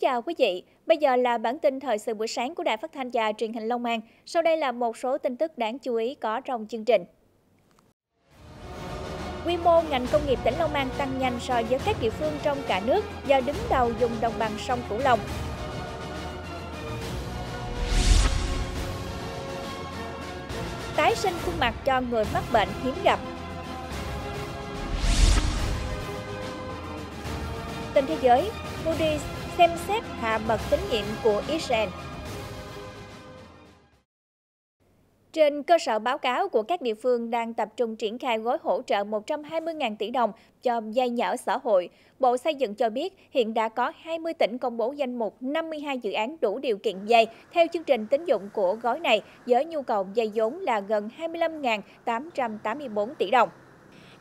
chào quý vị. Bây giờ là bản tin thời sự buổi sáng của Đài Phát thanh và Truyền hình Long An. Sau đây là một số tin tức đáng chú ý có trong chương trình. Quy mô ngành công nghiệp tỉnh Long An tăng nhanh so với các địa phương trong cả nước do đứng đầu dùng đồng bằng sông Cửu Long. Tái sinh khuôn mặt cho người mắc bệnh hiếm gặp Tình thế giới, Moody's xem xét hạ bậc tín nhiệm của Israel. Trên cơ sở báo cáo của các địa phương đang tập trung triển khai gói hỗ trợ 120.000 tỷ đồng cho dây nhà ở xã hội, Bộ Xây dựng cho biết hiện đã có 20 tỉnh công bố danh mục 52 dự án đủ điều kiện dây theo chương trình tín dụng của gói này với nhu cầu dây vốn là gần 25.884 tỷ đồng.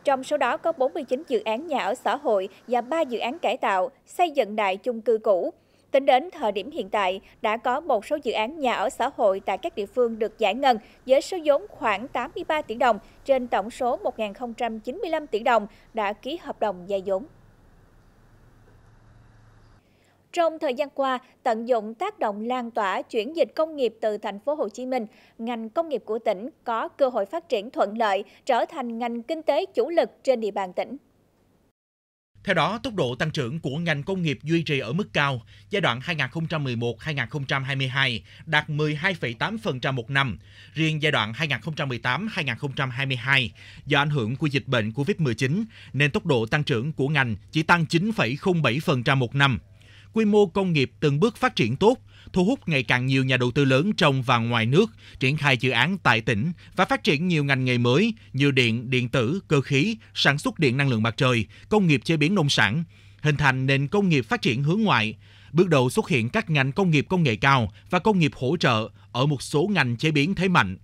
Trong số đó có 49 dự án nhà ở xã hội và 3 dự án cải tạo, xây dựng đại chung cư cũ. Tính đến thời điểm hiện tại, đã có một số dự án nhà ở xã hội tại các địa phương được giải ngân với số vốn khoảng 83 tỷ đồng trên tổng số 1.095 tỷ đồng đã ký hợp đồng vay vốn. Trong thời gian qua, tận dụng tác động lan tỏa chuyển dịch công nghiệp từ thành phố Hồ Chí Minh, ngành công nghiệp của tỉnh có cơ hội phát triển thuận lợi, trở thành ngành kinh tế chủ lực trên địa bàn tỉnh. Theo đó, tốc độ tăng trưởng của ngành công nghiệp duy trì ở mức cao, giai đoạn 2011-2022 đạt 12,8% một năm. Riêng giai đoạn 2018-2022, do ảnh hưởng của dịch bệnh COVID-19, nên tốc độ tăng trưởng của ngành chỉ tăng 9,07% một năm quy mô công nghiệp từng bước phát triển tốt, thu hút ngày càng nhiều nhà đầu tư lớn trong và ngoài nước, triển khai dự án tại tỉnh và phát triển nhiều ngành nghề mới như điện, điện tử, cơ khí, sản xuất điện năng lượng mặt trời, công nghiệp chế biến nông sản, hình thành nền công nghiệp phát triển hướng ngoại. Bước đầu xuất hiện các ngành công nghiệp công nghệ cao và công nghiệp hỗ trợ ở một số ngành chế biến thế mạnh.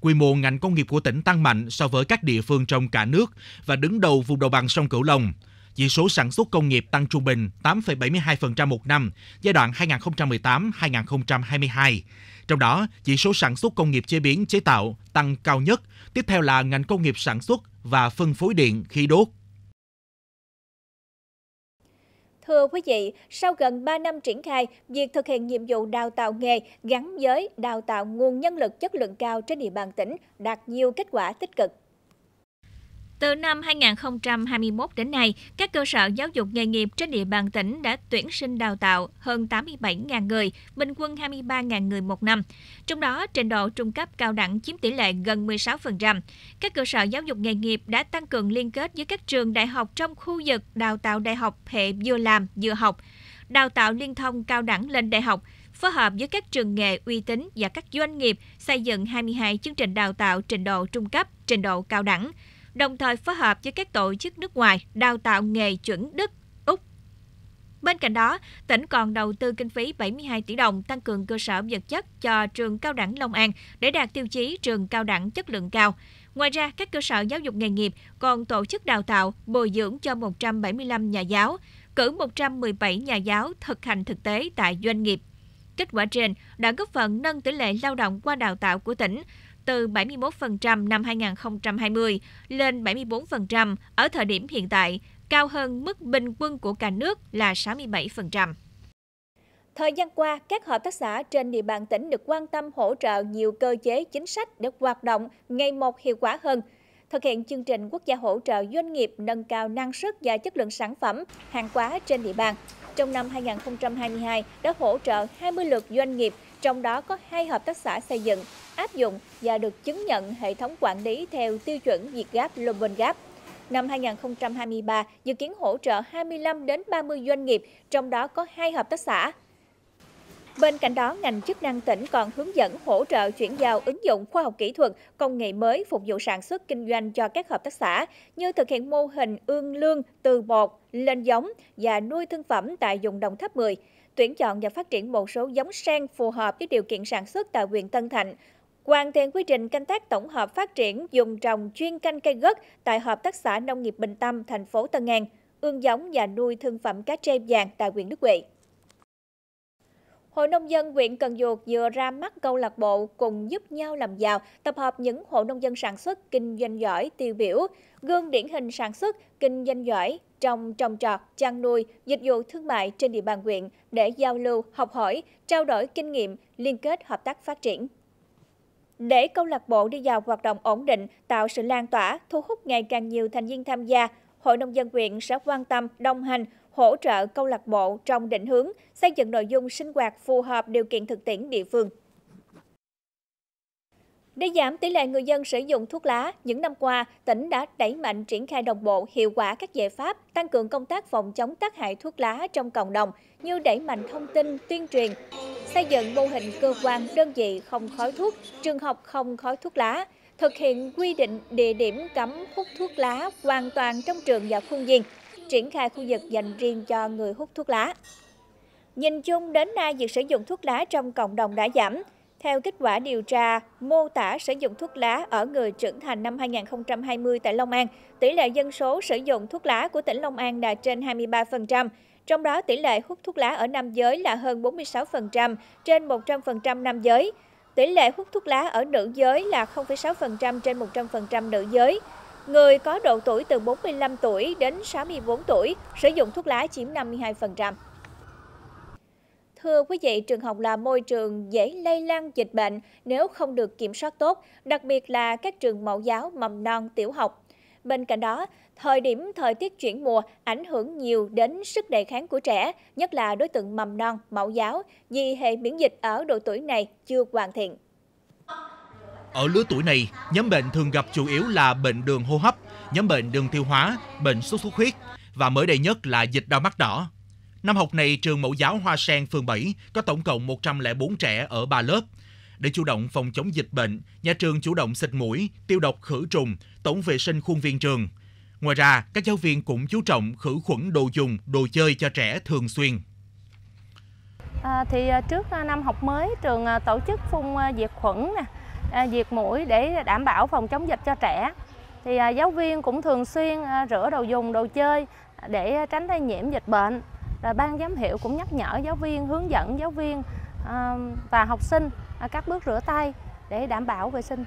Quy mô ngành công nghiệp của tỉnh tăng mạnh so với các địa phương trong cả nước và đứng đầu vùng đồng bằng sông Cửu Long – chỉ số sản xuất công nghiệp tăng trung bình 8,72% một năm giai đoạn 2018-2022. Trong đó, chỉ số sản xuất công nghiệp chế biến chế tạo tăng cao nhất, tiếp theo là ngành công nghiệp sản xuất và phân phối điện khí đốt. Thưa quý vị, sau gần 3 năm triển khai, việc thực hiện nhiệm vụ đào tạo nghề gắn với đào tạo nguồn nhân lực chất lượng cao trên địa bàn tỉnh đạt nhiều kết quả tích cực. Từ năm 2021 đến nay, các cơ sở giáo dục nghề nghiệp trên địa bàn tỉnh đã tuyển sinh đào tạo hơn 87.000 người, bình quân 23.000 người một năm. Trong đó, trình độ trung cấp cao đẳng chiếm tỷ lệ gần 16%. Các cơ sở giáo dục nghề nghiệp đã tăng cường liên kết với các trường đại học trong khu vực đào tạo đại học hệ vừa làm vừa học, đào tạo liên thông cao đẳng lên đại học, phối hợp với các trường nghề uy tín và các doanh nghiệp xây dựng 22 chương trình đào tạo trình độ trung cấp, trình độ cao đẳng đồng thời phối hợp với các tổ chức nước ngoài đào tạo nghề chuẩn Đức, Úc. Bên cạnh đó, tỉnh còn đầu tư kinh phí 72 tỷ đồng tăng cường cơ sở vật chất cho trường cao đẳng Long An để đạt tiêu chí trường cao đẳng chất lượng cao. Ngoài ra, các cơ sở giáo dục nghề nghiệp còn tổ chức đào tạo, bồi dưỡng cho 175 nhà giáo, cử 117 nhà giáo thực hành thực tế tại doanh nghiệp. Kết quả trên đã góp phần nâng tỷ lệ lao động qua đào tạo của tỉnh từ 71% năm 2020 lên 74% ở thời điểm hiện tại, cao hơn mức bình quân của cả nước là 67%. Thời gian qua, các hợp tác xã trên địa bàn tỉnh được quan tâm hỗ trợ nhiều cơ chế chính sách để hoạt động ngày một hiệu quả hơn, thực hiện chương trình quốc gia hỗ trợ doanh nghiệp nâng cao năng suất và chất lượng sản phẩm, hàng hóa trên địa bàn. Trong năm 2022 đã hỗ trợ 20 lượt doanh nghiệp trong đó có hai hợp tác xã xây dựng áp dụng và được chứng nhận hệ thống quản lý theo tiêu chuẩn Việt Gáp London Gap. Năm 2023 dự kiến hỗ trợ 25 đến 30 doanh nghiệp, trong đó có hai hợp tác xã. Bên cạnh đó, ngành chức năng tỉnh còn hướng dẫn hỗ trợ chuyển giao ứng dụng khoa học kỹ thuật, công nghệ mới phục vụ sản xuất kinh doanh cho các hợp tác xã, như thực hiện mô hình ương lương từ bột lên giống và nuôi thương phẩm tại vùng Đồng Tháp 10 tuyển chọn và phát triển một số giống sen phù hợp với điều kiện sản xuất tại huyện Tân Thạnh, hoàn thiện quy trình canh tác tổng hợp phát triển dùng trồng chuyên canh cây gất tại Hợp tác xã Nông nghiệp Bình Tâm, thành phố Tân An, ương giống và nuôi thương phẩm cá trê vàng tại huyện Đức Huệ. Hội nông dân huyện Cần Duộc vừa ra mắt câu lạc bộ cùng giúp nhau làm giàu, tập hợp những hộ nông dân sản xuất, kinh doanh giỏi tiêu biểu, gương điển hình sản xuất, kinh doanh giỏi, trong trồng trọt, chăn nuôi, dịch vụ thương mại trên địa bàn huyện để giao lưu, học hỏi, trao đổi kinh nghiệm, liên kết hợp tác phát triển. Để câu lạc bộ đi vào hoạt động ổn định, tạo sự lan tỏa, thu hút ngày càng nhiều thành viên tham gia, Hội nông dân huyện sẽ quan tâm, đồng hành, hỗ trợ câu lạc bộ trong định hướng xây dựng nội dung sinh hoạt phù hợp điều kiện thực tiễn địa phương. Để giảm tỷ lệ người dân sử dụng thuốc lá, những năm qua, tỉnh đã đẩy mạnh triển khai đồng bộ hiệu quả các giải pháp tăng cường công tác phòng chống tác hại thuốc lá trong cộng đồng như đẩy mạnh thông tin, tuyên truyền, xây dựng mô hình cơ quan, đơn vị không khói thuốc, trường học không khói thuốc lá, thực hiện quy định địa điểm cấm hút thuốc lá hoàn toàn trong trường và khuôn viên, triển khai khu vực dành riêng cho người hút thuốc lá. Nhìn chung đến nay, việc sử dụng thuốc lá trong cộng đồng đã giảm, theo kết quả điều tra mô tả sử dụng thuốc lá ở người trưởng thành năm 2020 tại Long An, tỷ lệ dân số sử dụng thuốc lá của tỉnh Long An đạt trên 23%, trong đó tỷ lệ hút thuốc lá ở nam giới là hơn 46% trên 100% nam giới. Tỷ lệ hút thuốc lá ở nữ giới là 0,6% trên 100% nữ giới. Người có độ tuổi từ 45 tuổi đến 64 tuổi sử dụng thuốc lá chiếm 52%. Thưa quý vị, trường học là môi trường dễ lây lan dịch bệnh nếu không được kiểm soát tốt, đặc biệt là các trường mẫu giáo, mầm non, tiểu học. Bên cạnh đó, thời điểm thời tiết chuyển mùa ảnh hưởng nhiều đến sức đề kháng của trẻ, nhất là đối tượng mầm non, mẫu giáo, vì hệ miễn dịch ở độ tuổi này chưa hoàn thiện. Ở lứa tuổi này, nhóm bệnh thường gặp chủ yếu là bệnh đường hô hấp, nhóm bệnh đường tiêu hóa, bệnh sốt xuất huyết và mới đây nhất là dịch đau mắt đỏ. Năm học này, trường mẫu giáo Hoa Sen phường 7 có tổng cộng 104 trẻ ở 3 lớp. Để chủ động phòng chống dịch bệnh, nhà trường chủ động xịt mũi, tiêu độc khử trùng, tổng vệ sinh khuôn viên trường. Ngoài ra, các giáo viên cũng chú trọng khử khuẩn đồ dùng, đồ chơi cho trẻ thường xuyên. À, thì à, trước à, năm học mới, trường à, tổ chức phun diệt khuẩn, nè, diệt mũi để đảm bảo phòng chống dịch cho trẻ. Thì giáo viên cũng thường xuyên rửa đồ dùng, đồ chơi để tránh lây nhiễm dịch bệnh rồi ban giám hiệu cũng nhắc nhở giáo viên hướng dẫn giáo viên và học sinh à, các bước rửa tay để đảm bảo vệ sinh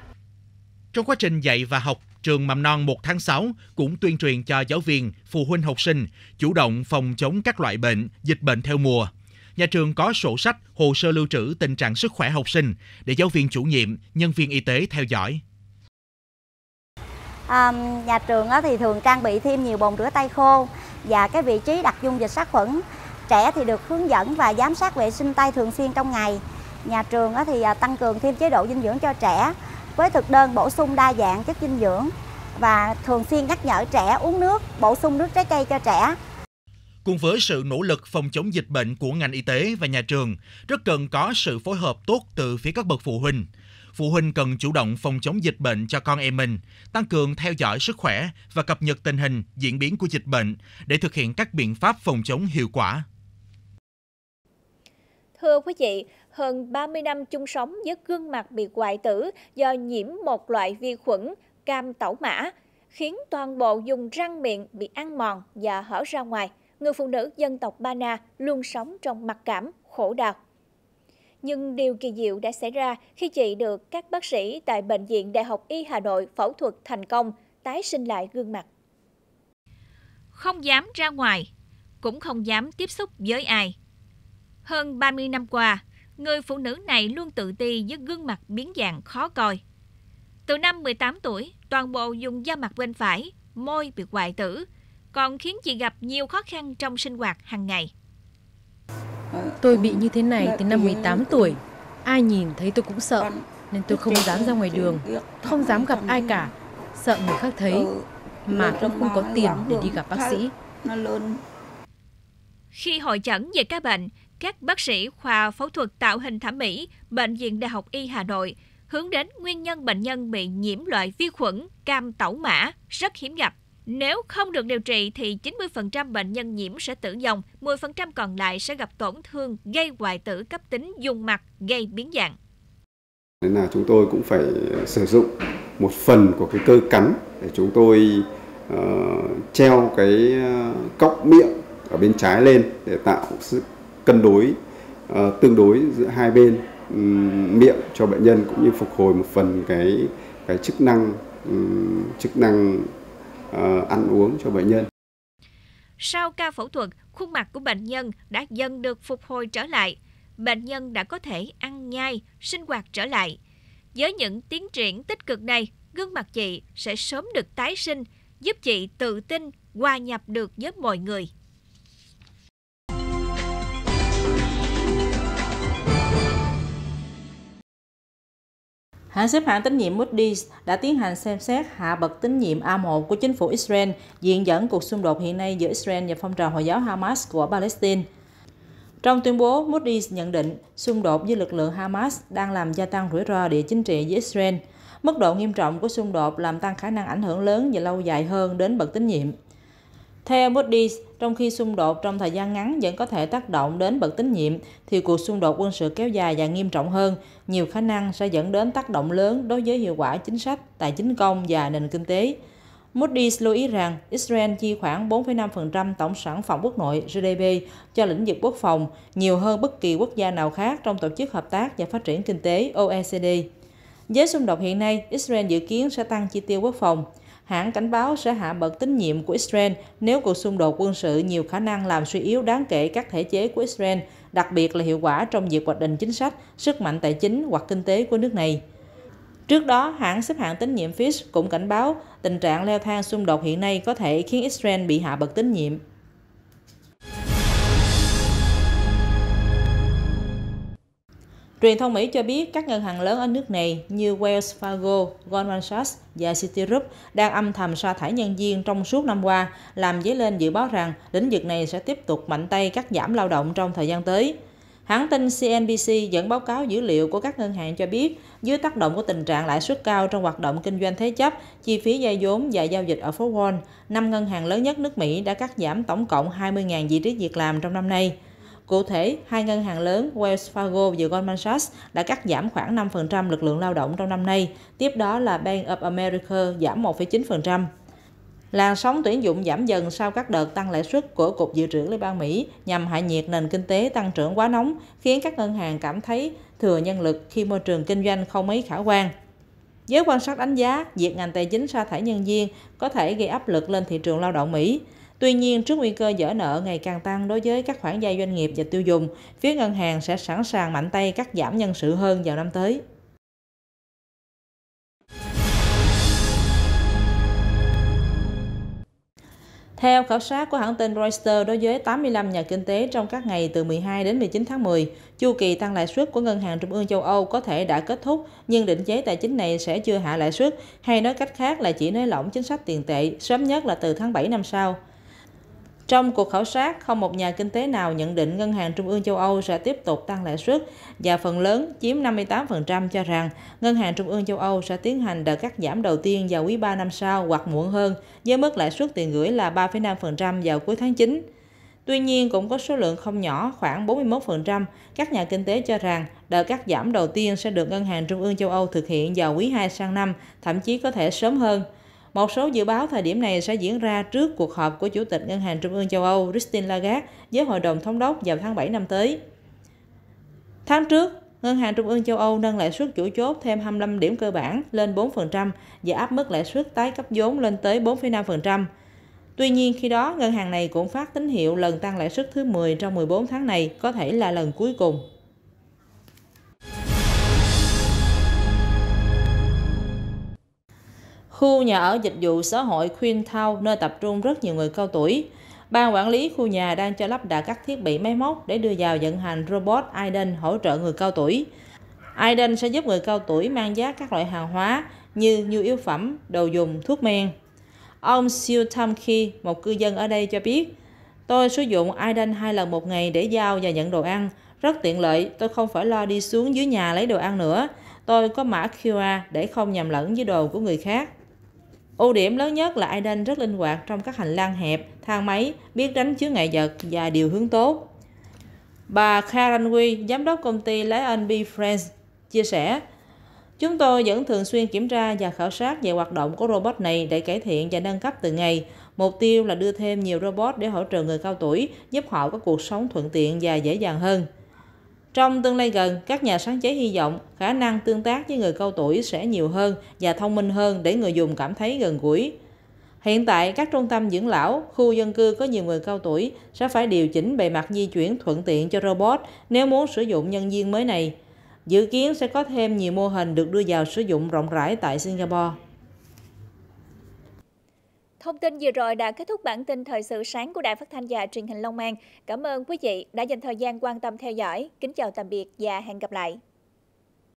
trong quá trình dạy và học trường mầm non 1 tháng 6 cũng tuyên truyền cho giáo viên, phụ huynh học sinh chủ động phòng chống các loại bệnh, dịch bệnh theo mùa. Nhà trường có sổ sách, hồ sơ lưu trữ tình trạng sức khỏe học sinh để giáo viên chủ nhiệm, nhân viên y tế theo dõi. À, nhà trường thì thường trang bị thêm nhiều bồn rửa tay khô và cái vị trí đặc dung dịch sát khuẩn trẻ thì được hướng dẫn và giám sát vệ sinh tay thường xuyên trong ngày nhà trường thì à, tăng cường thêm chế độ dinh dưỡng cho trẻ với thực đơn bổ sung đa dạng chất dinh dưỡng và thường xuyên nhắc nhở trẻ uống nước, bổ sung nước trái cây cho trẻ. Cùng với sự nỗ lực phòng chống dịch bệnh của ngành y tế và nhà trường, rất cần có sự phối hợp tốt từ phía các bậc phụ huynh phụ huynh cần chủ động phòng chống dịch bệnh cho con em mình, tăng cường theo dõi sức khỏe và cập nhật tình hình diễn biến của dịch bệnh để thực hiện các biện pháp phòng chống hiệu quả. Thưa quý vị, hơn 30 năm chung sống với gương mặt bị hoại tử do nhiễm một loại vi khuẩn cam tẩu mã, khiến toàn bộ dùng răng miệng bị ăn mòn và hở ra ngoài. Người phụ nữ dân tộc Ba Na luôn sống trong mặc cảm, khổ đau nhưng điều kỳ diệu đã xảy ra khi chị được các bác sĩ tại Bệnh viện Đại học Y Hà Nội phẫu thuật thành công, tái sinh lại gương mặt. Không dám ra ngoài, cũng không dám tiếp xúc với ai. Hơn 30 năm qua, người phụ nữ này luôn tự ti với gương mặt biến dạng khó coi. Từ năm 18 tuổi, toàn bộ dùng da mặt bên phải, môi bị hoại tử, còn khiến chị gặp nhiều khó khăn trong sinh hoạt hàng ngày. Tôi bị như thế này từ năm 18 tuổi. Ai nhìn thấy tôi cũng sợ, nên tôi không dám ra ngoài đường, không dám gặp ai cả, sợ người khác thấy, ờ, mà cũng không có tiền để đi gặp bác sĩ. Khi hội chẩn về các bệnh, các bác sĩ khoa phẫu thuật tạo hình thẩm mỹ Bệnh viện Đại học Y Hà Nội hướng đến nguyên nhân bệnh nhân bị nhiễm loại vi khuẩn cam tẩu mã rất hiếm gặp nếu không được điều trị thì 90% bệnh nhân nhiễm sẽ tử vong, 10% còn lại sẽ gặp tổn thương gây hoại tử cấp tính dùng mặt, gây biến dạng. Nên là chúng tôi cũng phải ờ, sử dụng một phần của cái cơ cắn để chúng tôi uh, treo cái ờ, cóc miệng ở bên trái lên để tạo sự cân đối uh, tương đối giữa hai bên um, miệng cho bệnh nhân cũng như phục hồi một phần cái cái chức năng um, chức năng Ờ, ăn uống cho bệnh nhân. Sau ca phẫu thuật, khuôn mặt của bệnh nhân đã dần được phục hồi trở lại. Bệnh nhân đã có thể ăn nhai, sinh hoạt trở lại. Với những tiến triển tích cực này, gương mặt chị sẽ sớm được tái sinh, giúp chị tự tin hòa nhập được với mọi người. Hãng xếp hạng tín nhiệm Moody's đã tiến hành xem xét hạ bậc tín nhiệm A1 của chính phủ Israel, diện dẫn cuộc xung đột hiện nay giữa Israel và phong trào Hồi giáo Hamas của Palestine. Trong tuyên bố, Moody's nhận định xung đột với lực lượng Hamas đang làm gia tăng rủi ro địa chính trị với Israel. Mức độ nghiêm trọng của xung đột làm tăng khả năng ảnh hưởng lớn và lâu dài hơn đến bậc tín nhiệm. Theo Moody's, trong khi xung đột trong thời gian ngắn vẫn có thể tác động đến bậc tín nhiệm, thì cuộc xung đột quân sự kéo dài và nghiêm trọng hơn, nhiều khả năng sẽ dẫn đến tác động lớn đối với hiệu quả chính sách, tài chính công và nền kinh tế. Moody's lưu ý rằng Israel chi khoảng 4,5% tổng sản phẩm quốc nội GDP cho lĩnh vực quốc phòng, nhiều hơn bất kỳ quốc gia nào khác trong Tổ chức Hợp tác và Phát triển Kinh tế OECD. Với xung đột hiện nay, Israel dự kiến sẽ tăng chi tiêu quốc phòng hãng cảnh báo sẽ hạ bậc tín nhiệm của Israel nếu cuộc xung đột quân sự nhiều khả năng làm suy yếu đáng kể các thể chế của Israel, đặc biệt là hiệu quả trong việc hoạch định chính sách, sức mạnh tài chính hoặc kinh tế của nước này. Trước đó, hãng xếp hạng tín nhiệm Fitch cũng cảnh báo tình trạng leo thang xung đột hiện nay có thể khiến Israel bị hạ bậc tín nhiệm. Truyền thông Mỹ cho biết các ngân hàng lớn ở nước này như Wells Fargo, Goldman Sachs và Citigroup đang âm thầm sa thải nhân viên trong suốt năm qua, làm dấy lên dự báo rằng lĩnh vực này sẽ tiếp tục mạnh tay cắt giảm lao động trong thời gian tới. Hãng tin CNBC dẫn báo cáo dữ liệu của các ngân hàng cho biết, dưới tác động của tình trạng lãi suất cao trong hoạt động kinh doanh thế chấp, chi phí dây vốn và giao dịch ở phố Wall, năm ngân hàng lớn nhất nước Mỹ đã cắt giảm tổng cộng 20.000 vị trí việc làm trong năm nay. Cụ thể, hai ngân hàng lớn Wells Fargo và Goldman Sachs đã cắt giảm khoảng 5% lực lượng lao động trong năm nay, tiếp đó là Bank of America giảm 1,9%. Làn sóng tuyển dụng giảm dần sau các đợt tăng lãi suất của Cục Dự trữ Liên bang Mỹ nhằm hạ nhiệt nền kinh tế tăng trưởng quá nóng, khiến các ngân hàng cảm thấy thừa nhân lực khi môi trường kinh doanh không mấy khả quan. Giới quan sát đánh giá, việc ngành tài chính sa thải nhân viên có thể gây áp lực lên thị trường lao động Mỹ. Tuy nhiên, trước nguy cơ dở nợ ngày càng tăng đối với các khoản vay doanh nghiệp và tiêu dùng, phía ngân hàng sẽ sẵn sàng mạnh tay cắt giảm nhân sự hơn vào năm tới. Theo khảo sát của hãng tin Reuters đối với 85 nhà kinh tế trong các ngày từ 12 đến 19 tháng 10, chu kỳ tăng lãi suất của Ngân hàng Trung ương châu Âu có thể đã kết thúc, nhưng định chế tài chính này sẽ chưa hạ lãi suất, hay nói cách khác là chỉ nới lỏng chính sách tiền tệ sớm nhất là từ tháng 7 năm sau. Trong cuộc khảo sát, không một nhà kinh tế nào nhận định Ngân hàng Trung ương châu Âu sẽ tiếp tục tăng lãi suất và phần lớn chiếm 58% cho rằng Ngân hàng Trung ương châu Âu sẽ tiến hành đợt cắt giảm đầu tiên vào quý 3 năm sau hoặc muộn hơn với mức lãi suất tiền gửi là 3,5% vào cuối tháng 9. Tuy nhiên, cũng có số lượng không nhỏ, khoảng 41%, các nhà kinh tế cho rằng đợt cắt giảm đầu tiên sẽ được Ngân hàng Trung ương châu Âu thực hiện vào quý 2 sang năm, thậm chí có thể sớm hơn – một số dự báo thời điểm này sẽ diễn ra trước cuộc họp của Chủ tịch Ngân hàng Trung ương châu Âu Christine Lagarde với Hội đồng Thống đốc vào tháng 7 năm tới. Tháng trước, Ngân hàng Trung ương châu Âu nâng lãi suất chủ chốt thêm 25 điểm cơ bản lên 4% và áp mức lãi suất tái cấp vốn lên tới 4,5%. Tuy nhiên, khi đó, ngân hàng này cũng phát tín hiệu lần tăng lãi suất thứ 10 trong 14 tháng này có thể là lần cuối cùng. Khu nhà ở dịch vụ xã hội Queen Town nơi tập trung rất nhiều người cao tuổi. Ban quản lý khu nhà đang cho lắp đặt các thiết bị máy móc để đưa vào vận hành robot Aiden hỗ trợ người cao tuổi. Aiden sẽ giúp người cao tuổi mang giá các loại hàng hóa như nhu yếu phẩm, đồ dùng, thuốc men. Ông Siêu Tham Khi, một cư dân ở đây cho biết, Tôi sử dụng Aiden hai lần một ngày để giao và nhận đồ ăn. Rất tiện lợi, tôi không phải lo đi xuống dưới nhà lấy đồ ăn nữa. Tôi có mã QR để không nhầm lẫn với đồ của người khác. Ưu điểm lớn nhất là Aiden rất linh hoạt trong các hành lang hẹp, thang máy, biết tránh chứa ngại vật và điều hướng tốt. Bà Karen Wee, giám đốc công ty Lion B Friends, chia sẻ, Chúng tôi vẫn thường xuyên kiểm tra và khảo sát về hoạt động của robot này để cải thiện và nâng cấp từng ngày. Mục tiêu là đưa thêm nhiều robot để hỗ trợ người cao tuổi, giúp họ có cuộc sống thuận tiện và dễ dàng hơn. Trong tương lai gần, các nhà sáng chế hy vọng khả năng tương tác với người cao tuổi sẽ nhiều hơn và thông minh hơn để người dùng cảm thấy gần gũi. Hiện tại, các trung tâm dưỡng lão, khu dân cư có nhiều người cao tuổi sẽ phải điều chỉnh bề mặt di chuyển thuận tiện cho robot nếu muốn sử dụng nhân viên mới này. Dự kiến sẽ có thêm nhiều mô hình được đưa vào sử dụng rộng rãi tại Singapore. Thông tin vừa rồi đã kết thúc bản tin thời sự sáng của Đài Phát thanh và Truyền hình Long An. Cảm ơn quý vị đã dành thời gian quan tâm theo dõi. Kính chào tạm biệt và hẹn gặp lại.